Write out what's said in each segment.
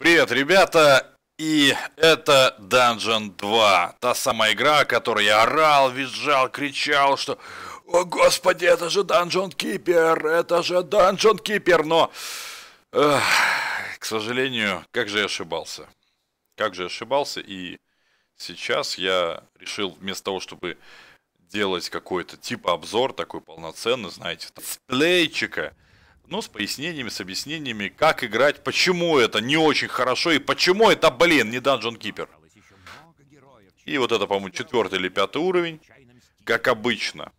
Привет, ребята! И это Dungeon 2. Та самая игра, о которой я орал, визжал, кричал, что «О, господи, это же Dungeon Keeper! Это же Dungeon Keeper!» Но, эх, к сожалению, как же я ошибался. Как же я ошибался, и сейчас я решил вместо того, чтобы делать какой-то типа обзор такой полноценный, знаете, сплейчика – ну с пояснениями, с объяснениями, как играть, почему это не очень хорошо и почему это, блин, не Dungeon Keeper. И вот это, по-моему, четвертый или пятый уровень, как обычно.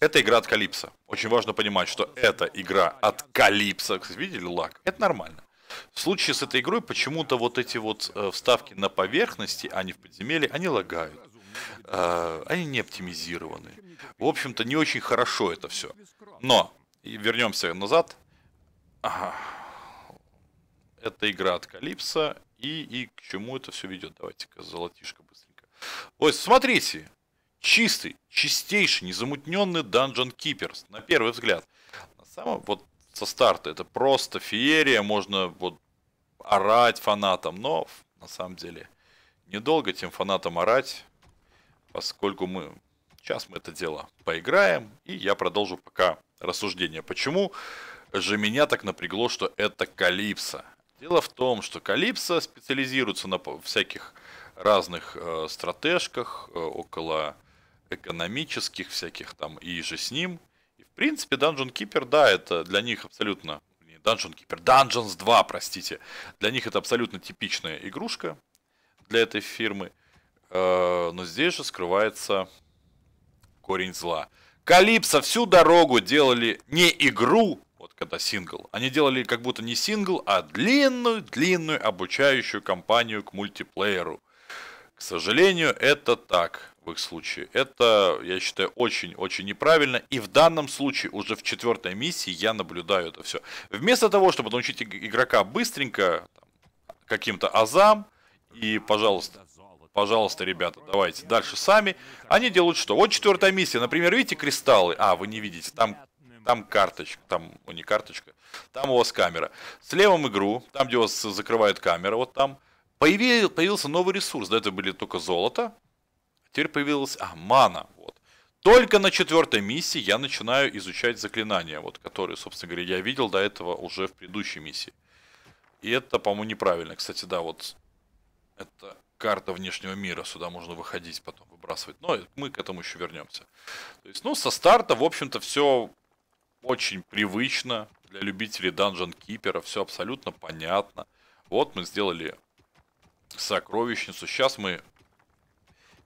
Это игра от Калипса. Очень важно понимать, что это игра от Калипса. Кстати, видели лак? Это нормально. В случае с этой игрой почему-то вот эти вот э, вставки на поверхности, а не в подземелье, они лагают. Э, они не оптимизированы. В общем-то, не очень хорошо это все. Но и вернемся назад. Ага. Это игра от Калипса. И, и к чему это все ведет? Давайте-ка золотишко быстренько. Ой, смотрите. Чистый, чистейший, незамутненный Dungeon Keepers. На первый взгляд. На самом вот со старта это просто феерия. Можно вот орать фанатам. Но на самом деле недолго тем фанатам орать. Поскольку мы... Сейчас мы это дело поиграем. И я продолжу пока рассуждение. Почему же меня так напрягло, что это Калипсо? Дело в том, что Калипсо специализируется на всяких разных э, стратежках, э, около экономических всяких там и же с ним. И в принципе Dungeon Keeper, да, это для них абсолютно... Не Dungeon Keeper, Dungeons 2, простите. Для них это абсолютно типичная игрушка для этой фирмы. Э, но здесь же скрывается корень зла. Калипсо всю дорогу делали не игру, вот когда сингл, они делали как будто не сингл, а длинную-длинную обучающую кампанию к мультиплееру. К сожалению, это так в их случае. Это, я считаю, очень-очень неправильно. И в данном случае, уже в четвертой миссии, я наблюдаю это все. Вместо того, чтобы научить игрока быстренько каким-то азам, и, пожалуйста, Пожалуйста, ребята, давайте дальше сами. Они делают что? Вот четвертая миссия. Например, видите кристаллы? А, вы не видите. Там, там карточка. Там, ну, не карточка. Там у вас камера. Слева вам игру. Там, где у вас закрывает камера. Вот там. Появил, появился новый ресурс. До этого были только золото. Теперь появилась... А, мана. Вот. Только на четвертой миссии я начинаю изучать заклинания, вот, которые, собственно говоря, я видел до этого уже в предыдущей миссии. И это, по-моему, неправильно. Кстати, да, вот это карта внешнего мира, сюда можно выходить потом, выбрасывать. Но мы к этому еще вернемся. То есть, ну, со старта, в общем-то, все очень привычно для любителей Dungeon Keeper, все абсолютно понятно. Вот мы сделали сокровищницу, сейчас мы...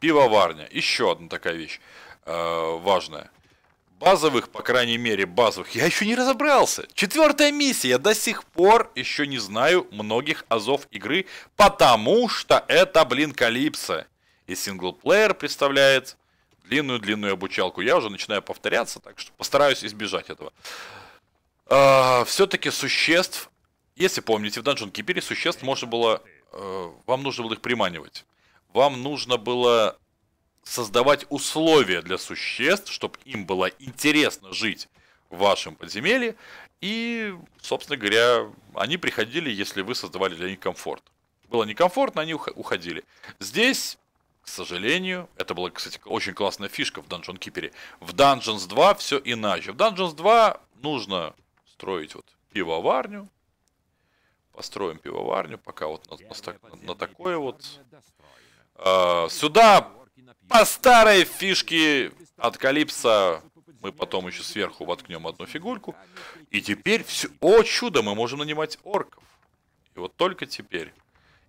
Пивоварня, еще одна такая вещь э, важная базовых, по крайней мере, базовых, я еще не разобрался. Четвертая миссия, я до сих пор еще не знаю многих азов игры, потому что это, блин, Калипсо. И синглплеер представляет длинную-длинную обучалку. Я уже начинаю повторяться, так что постараюсь избежать этого. А, Все-таки существ, если помните, в Dungeon Keeper существ можно было, э, вам нужно было их приманивать. Вам нужно было создавать условия для существ, чтобы им было интересно жить в вашем подземелье. И, собственно говоря, они приходили, если вы создавали для них комфорт. Было некомфортно, они уходили. Здесь, к сожалению, это была, кстати, очень классная фишка в Dungeon Keeper. В Dungeons 2 все иначе. В Dungeons 2 нужно строить вот пивоварню. Построим пивоварню, пока вот на, на, на такое вот. А, сюда по старой фишке от Калипса мы потом еще сверху воткнем одну фигурку. И теперь все... О, чудо, мы можем нанимать орков. И вот только теперь.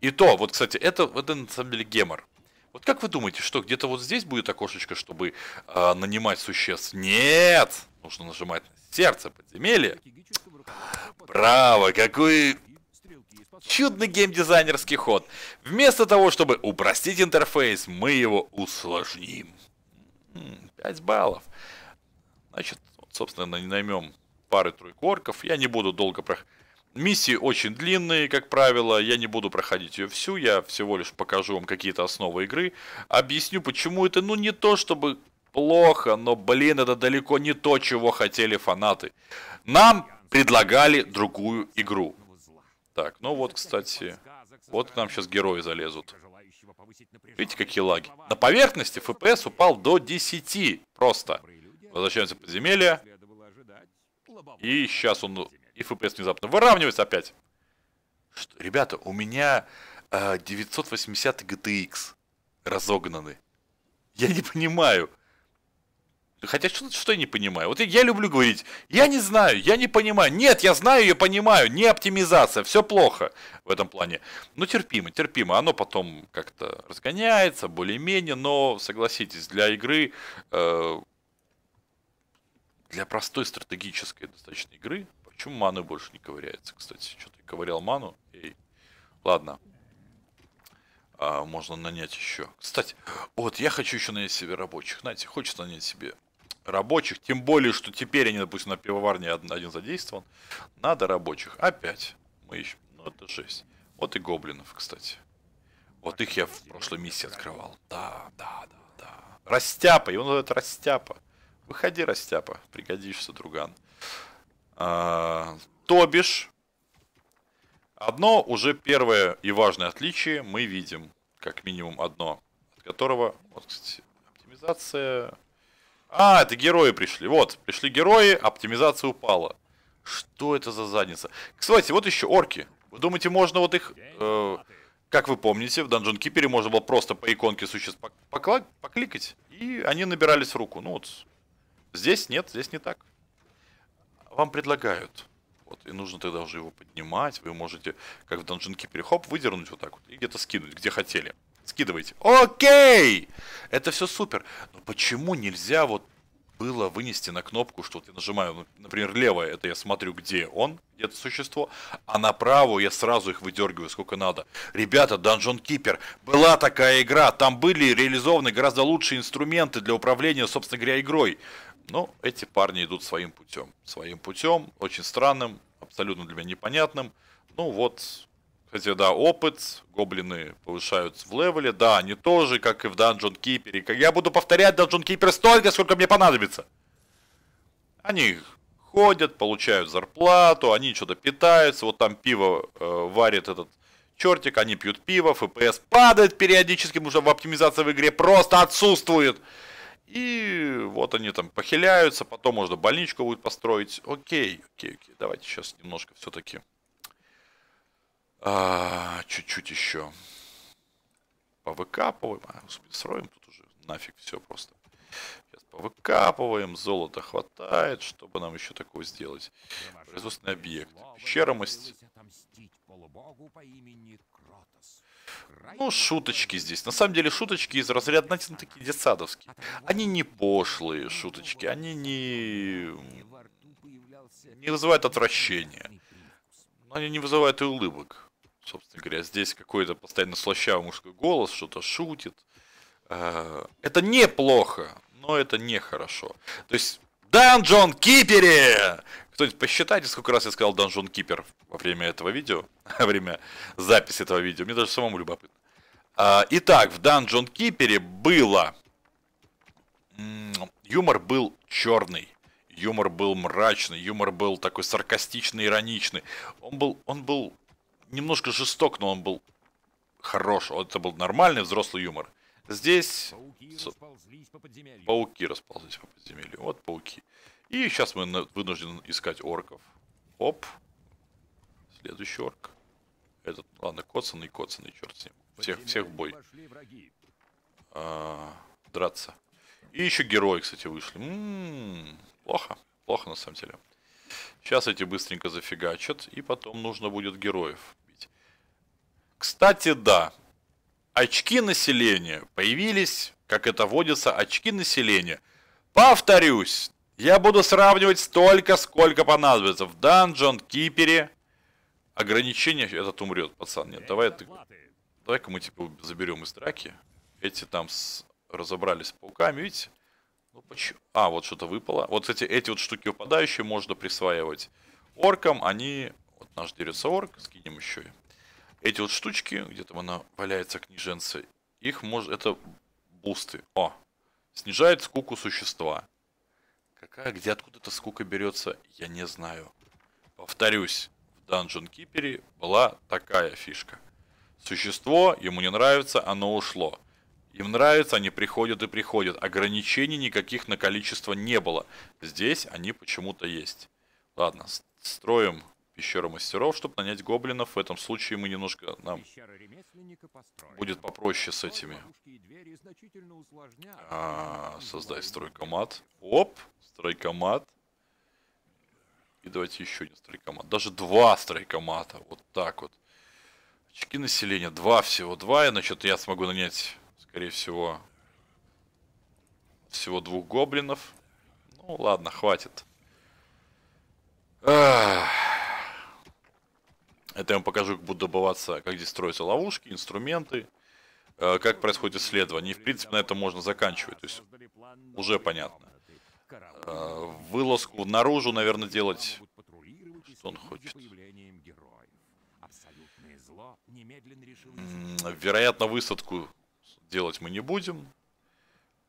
И то, вот, кстати, это, это на самом деле гемор. Вот как вы думаете, что где-то вот здесь будет окошечко, чтобы э, нанимать существ? Нет! Нужно нажимать на сердце подземелья. Браво, какой Чудный геймдизайнерский ход. Вместо того, чтобы упростить интерфейс, мы его усложним. 5 баллов. Значит, собственно, не наймем пары тройкорков. Я не буду долго проходить. Миссии очень длинные, как правило, я не буду проходить ее всю, я всего лишь покажу вам какие-то основы игры, объясню, почему это, ну, не то чтобы плохо, но, блин, это далеко не то, чего хотели фанаты. Нам предлагали другую игру. Так, ну вот, кстати, вот к нам сейчас герои залезут. Видите, какие лаги? На поверхности FPS упал до 10 просто. Возвращаемся в подземелье. И сейчас он... И FPS внезапно выравнивается опять. Что, ребята, у меня э, 980 GTX разогнаны. Я не понимаю. Хотя что, что я не понимаю? Вот я, я люблю говорить, я не знаю, я не понимаю. Нет, я знаю, я понимаю, не оптимизация, все плохо в этом плане. Ну терпимо, терпимо, оно потом как-то разгоняется, более-менее, но согласитесь, для игры, э, для простой стратегической достаточно игры, почему маны больше не ковыряется? Кстати, что-то я ковырял ману. Эй. Ладно, а, можно нанять еще. Кстати, вот я хочу еще нанять себе рабочих. Знаете, хочется нанять себе рабочих, тем более, что теперь они, допустим, на пивоварне один задействован, надо рабочих. Опять мы ищем. Ну, это жесть. Вот и гоблинов, кстати. Вот их я в прошлой миссии открывал. Да, да, да, да. Растяпа, его называют Растяпа. Выходи, Растяпа, пригодишься, друган. А, то бишь, одно уже первое и важное отличие мы видим, как минимум одно, от которого, вот, кстати, оптимизация а, это герои пришли. Вот, пришли герои, оптимизация упала. Что это за задница? Кстати, вот еще орки. Вы думаете, можно вот их... Э, как вы помните, в Dungeon Keeper можно было просто по иконке существ покла- покликать, и они набирались в руку. Ну вот, здесь нет, здесь не так. Вам предлагают. Вот, и нужно тогда уже его поднимать. Вы можете, как в Dungeon Keeper, хоп, выдернуть вот так вот и где-то скинуть, где хотели. Скидывайте. Окей! Это все супер. Но почему нельзя вот было вынести на кнопку, что вот я нажимаю, ну, например, левое, это я смотрю, где он, где это существо, а на правую я сразу их выдергиваю сколько надо. Ребята, Dungeon Keeper, была такая игра, там были реализованы гораздо лучшие инструменты для управления, собственно говоря, игрой. Но эти парни идут своим путем. Своим путем, очень странным, абсолютно для меня непонятным. Ну вот, кстати, да, опыт, гоблины повышаются в левеле, да, они тоже, как и в Dungeon Keeper. Я буду повторять Dungeon Keeper столько, сколько мне понадобится. Они ходят, получают зарплату, они что-то питаются, вот там пиво э, варит этот чертик, они пьют пиво, FPS падает периодически, потому что в оптимизации в игре просто отсутствует. И вот они там похиляются, потом можно больничку будет построить. Окей, окей, окей, давайте сейчас немножко все-таки а, чуть-чуть еще повыкапываем. А, строим тут уже нафиг все просто. Сейчас повыкапываем, золота хватает, чтобы нам еще такого сделать. Производственный объект. Пещеромость. Ну, шуточки здесь. На самом деле, шуточки из разряда, знаете, ну, такие детсадовские. Они не пошлые шуточки, они не... не вызывают отвращения. но Они не вызывают и улыбок собственно говоря. Здесь какой-то постоянно слащавый мужской голос, что-то шутит. Э, это неплохо, но это нехорошо. То есть, Данжон Кипере! Кто-нибудь посчитайте, сколько раз я сказал Данжон Кипер во время этого видео, во время записи этого видео. Мне даже самому любопытно. А, итак, в Данжон Кипере было... Юмор был черный. Юмор был мрачный, юмор был такой саркастичный, ироничный. Он был, он был немножко жесток, но он был хорош. Это был нормальный взрослый юмор. Здесь пауки расползлись по подземелью. Пауки расползлись по подземелью. Вот пауки. И сейчас мы вынуждены искать орков. Оп. Следующий орк. Этот, ладно, коцанный, коцанный, черт с ним. Всех, всех в бой. А, драться. И еще герои, кстати, вышли. М-м-м, плохо. Плохо, на самом деле. Сейчас эти быстренько зафигачат, и потом нужно будет героев. Кстати, да. Очки населения появились, как это водится, очки населения. Повторюсь, я буду сравнивать столько, сколько понадобится. В Данжон Кипере ограничение... Этот умрет, пацан. Нет, давай Давай-ка мы типа заберем из драки. Эти там с... разобрались с пауками, видите? Ну почему? А, вот что-то выпало. Вот, эти эти вот штуки выпадающие можно присваивать оркам. Они... Вот наш дерется орк, скинем еще эти вот штучки, где там она валяется, книженцы, их может... Это бусты. О! Снижает скуку существа. Какая, где, откуда эта скука берется, я не знаю. Повторюсь, в Dungeon Keeper была такая фишка. Существо, ему не нравится, оно ушло. Им нравится, они приходят и приходят. Ограничений никаких на количество не было. Здесь они почему-то есть. Ладно, строим пещера мастеров, чтобы нанять гоблинов. В этом случае мы немножко нам будет попроще с этими. А, создай стройкомат. Оп, стройкомат. И давайте еще один стройкомат. Даже два стройкомата. Вот так вот. Очки населения. Два всего. Два. И, значит, я смогу нанять, скорее всего, всего двух гоблинов. Ну, ладно, хватит. Ах. Это я вам покажу, как будут добываться, как здесь строятся ловушки, инструменты, э, как происходит исследование. И, в принципе, на этом можно заканчивать. То есть, уже понятно. Э, вылазку наружу, наверное, делать, что он хочет. Вероятно, высадку делать мы не будем.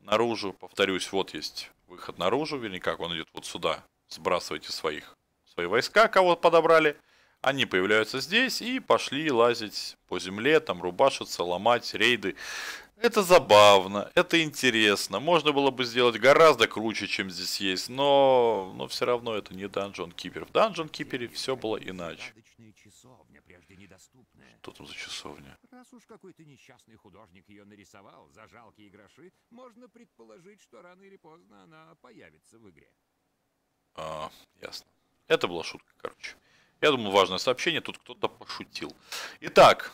Наружу, повторюсь, вот есть выход наружу, вернее, как он идет вот сюда. Сбрасывайте своих, свои войска, кого подобрали. Они появляются здесь и пошли лазить по земле, там рубашиться, ломать рейды. Это забавно, это интересно. Можно было бы сделать гораздо круче, чем здесь есть, но, но все равно это не Dungeon Keeper. В Dungeon Keeper все было иначе. Что там за часовня? Раз уж какой-то несчастный художник ее нарисовал за жалкие гроши, можно предположить, что рано или поздно она появится в игре. А, ясно. Это была шутка, короче. Я думаю, важное сообщение, тут кто-то пошутил. Итак,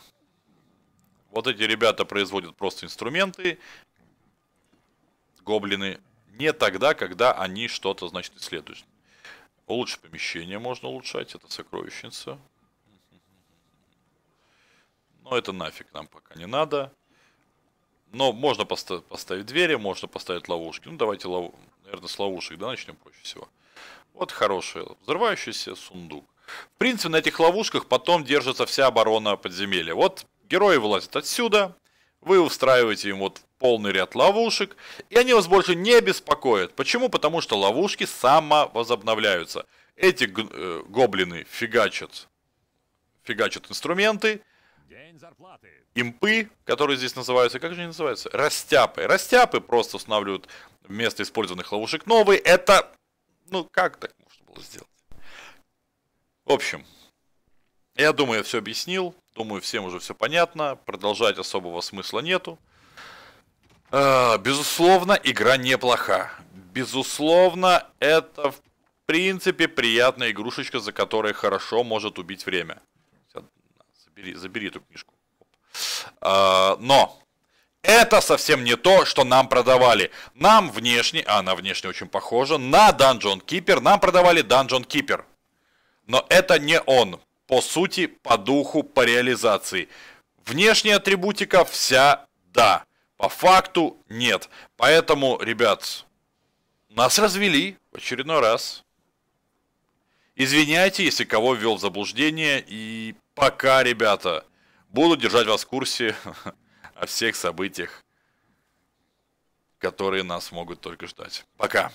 вот эти ребята производят просто инструменты, гоблины, не тогда, когда они что-то, значит, исследуют. Улучшить помещение можно улучшать, это сокровищница. Но это нафиг нам пока не надо. Но можно поста поставить двери, можно поставить ловушки. Ну, давайте, лов... наверное, с ловушек, да, начнем проще всего. Вот хороший взрывающийся сундук. В принципе, на этих ловушках потом держится вся оборона подземелья. Вот герои вылазят отсюда, вы устраиваете им вот полный ряд ловушек, и они вас больше не беспокоят. Почему? Потому что ловушки самовозобновляются. Эти э, гоблины фигачат, фигачат инструменты, импы, которые здесь называются, как же они называются? Растяпы. Растяпы просто устанавливают вместо использованных ловушек новые. Это, ну как так можно было сделать? В общем, я думаю, я все объяснил. Думаю, всем уже все понятно. Продолжать особого смысла нету. А, безусловно, игра неплоха. Безусловно, это в принципе приятная игрушечка, за которой хорошо может убить время. Забери, забери эту книжку. А, но это совсем не то, что нам продавали. Нам внешне, а она внешне очень похожа, на Dungeon Keeper нам продавали Dungeon Keeper. Но это не он. По сути, по духу, по реализации. Внешняя атрибутика вся да. По факту нет. Поэтому, ребят, нас развели в очередной раз. Извиняйте, если кого ввел в заблуждение. И пока, ребята, буду держать вас в курсе о всех событиях, которые нас могут только ждать. Пока.